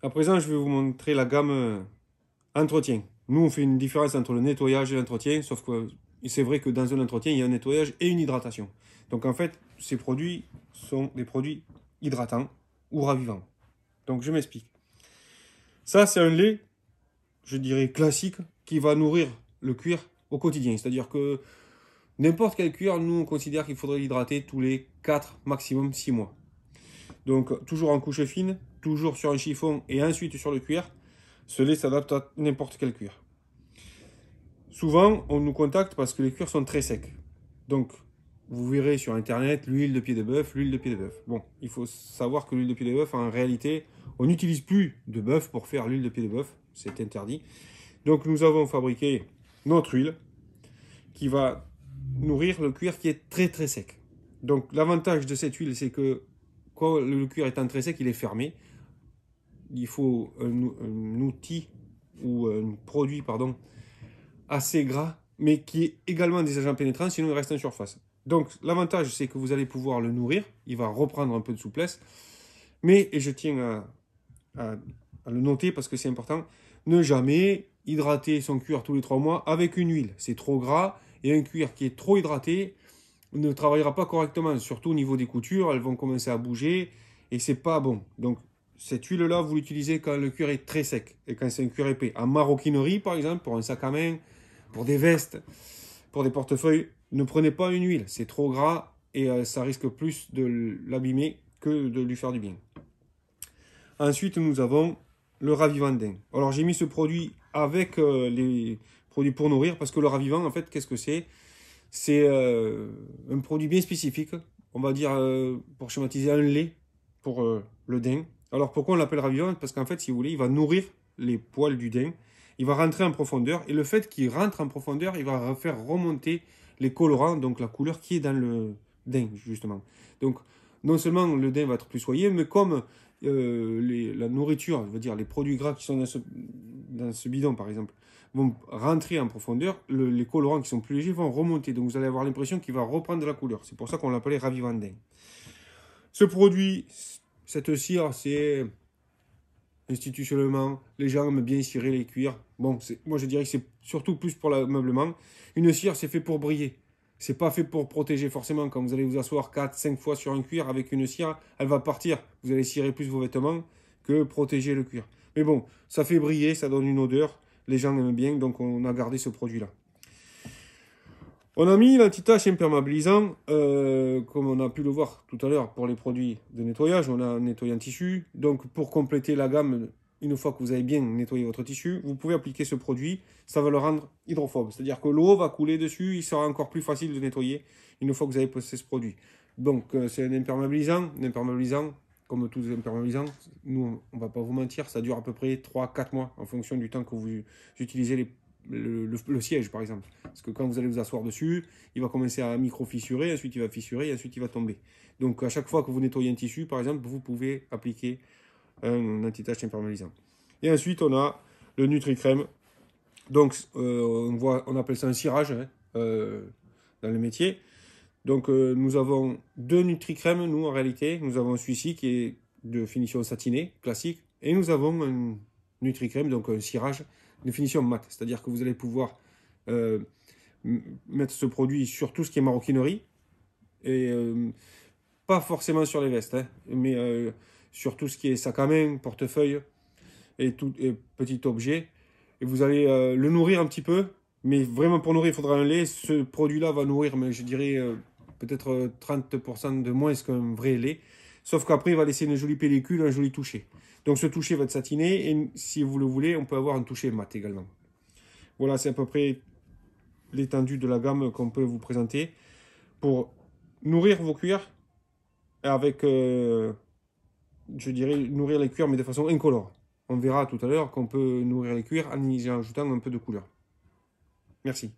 À présent, je vais vous montrer la gamme euh, entretien. Nous, on fait une différence entre le nettoyage et l'entretien, sauf que euh, c'est vrai que dans un entretien, il y a un nettoyage et une hydratation. Donc en fait, ces produits sont des produits hydratants ou ravivants. Donc je m'explique. Ça, c'est un lait, je dirais classique, qui va nourrir le cuir au quotidien. C'est-à-dire que n'importe quel cuir, nous, on considère qu'il faudrait l'hydrater tous les 4, maximum 6 mois. Donc toujours en couche fine, toujours sur un chiffon et ensuite sur le cuir. Ce lait s'adapte à n'importe quel cuir. Souvent, on nous contacte parce que les cuirs sont très secs. Donc, vous verrez sur internet l'huile de pied de bœuf, l'huile de pied de bœuf. Bon, il faut savoir que l'huile de pied de bœuf, en réalité, on n'utilise plus de bœuf pour faire l'huile de pied de bœuf. C'est interdit. Donc, nous avons fabriqué notre huile qui va nourrir le cuir qui est très très sec. Donc, l'avantage de cette huile, c'est que le cuir est très sec, il est fermé. Il faut un, outil ou un produit pardon, assez gras, mais qui est également des agents pénétrants, sinon il reste en surface. Donc l'avantage, c'est que vous allez pouvoir le nourrir, il va reprendre un peu de souplesse, mais, et je tiens à, à le noter parce que c'est important, ne jamais hydrater son cuir tous les trois mois avec une huile. C'est trop gras, et un cuir qui est trop hydraté, ne travaillera pas correctement, surtout au niveau des coutures, elles vont commencer à bouger et c'est pas bon. Donc cette huile-là, vous l'utilisez quand le cuir est très sec et quand c'est un cuir épais. En maroquinerie, par exemple, pour un sac à main, pour des vestes, pour des portefeuilles, ne prenez pas une huile, c'est trop gras et euh, ça risque plus de l'abîmer que de lui faire du bien. Ensuite, nous avons le ravivant Alors j'ai mis ce produit avec euh, les produits pour nourrir parce que le ravivant, en fait, qu'est-ce que c'est c'est euh, un produit bien spécifique. On va dire, euh, pour schématiser, un lait pour euh, le daim. Alors pourquoi on l'appelle ravivante Parce qu'en fait, si vous voulez, il va nourrir les poils du daim. Il va rentrer en profondeur. Et le fait qu'il rentre en profondeur, il va faire remonter les colorants, donc la couleur qui est dans le daim, justement. Donc, non seulement le daim va être plus soyeux, mais comme la nourriture, je veux dire, les produits gras qui sont dans ce bidon, par exemple, vont rentrer en profondeur, les colorants qui sont plus légers vont remonter. Donc vous allez avoir l'impression qu'il va reprendre la couleur. C'est pour ça qu'on l'appelait ravivandin. Ce produit, cette cire, c'est institutionnellement, les gens aiment bien cirer les cuirs. Bon, moi je dirais que c'est surtout plus pour l'ameublement. Une cire, c'est fait pour briller. C'est pas fait pour protéger forcément. Quand vous allez vous asseoir 4, 5 fois sur un cuir avec une cire, elle va partir. Vous allez cirer plus vos vêtements que protéger le cuir. Mais bon, ça fait briller, ça donne une odeur les gens aiment bien, donc on a gardé ce produit-là. On a mis l'antitache imperméabilisant, euh, comme on a pu le voir tout à l'heure pour les produits de nettoyage, on a un nettoyant tissu. Donc pour compléter la gamme, une fois que vous avez bien nettoyé votre tissu, vous pouvez appliquer ce produit, ça va le rendre hydrophobe. C'est-à-dire que l'eau va couler dessus, il sera encore plus facile de nettoyer une fois que vous avez posé ce produit. Donc euh, c'est un imperméabilisant, imperméabilisant comme tous les imperméabilisants, nous, on va pas vous mentir, ça dure à peu près 3-4 mois en fonction du temps que vous utilisez le, siège, par exemple. Parce que quand vous allez vous asseoir dessus, il va commencer à micro-fissurer, ensuite il va fissurer, et ensuite il va tomber. Donc à chaque fois que vous nettoyez un tissu, par exemple, vous pouvez appliquer un anti-tache imperméabilisant. Et ensuite, on a le Nutri-Crème. Donc, euh, on, appelle ça un cirage hein, euh, dans le métier. Donc euh, nous avons deux Nutri-Crème, nous en réalité. Nous avons celui-ci qui est de finition satinée, classique. Et nous avons un Nutri-Crème, donc un cirage de finition mat. C'est-à-dire que vous allez pouvoir euh, mettre ce produit sur tout ce qui est maroquinerie. Et euh, pas forcément sur les vestes, hein, mais sur tout ce qui est sac à main, portefeuille et tout petit objet. Et vous allez le nourrir un petit peu mais vraiment pour nourrir, il faudra un lait. Ce produit-là va nourrir, mais je dirais, peut-être 30% euh, de moins qu'un vrai lait. Sauf qu'après, il va laisser une jolie pellicule, un joli toucher. Donc ce toucher va être satiné et si vous le voulez, on peut avoir un toucher mat également. Voilà, c'est à peu près l'étendue de la gamme qu'on peut vous présenter pour nourrir vos cuirs avec, euh, je dirais, nourrir les cuirs mais de façon incolore. On verra tout à l'heure qu'on peut nourrir les cuirs en y ajoutant un peu de couleur. Merci.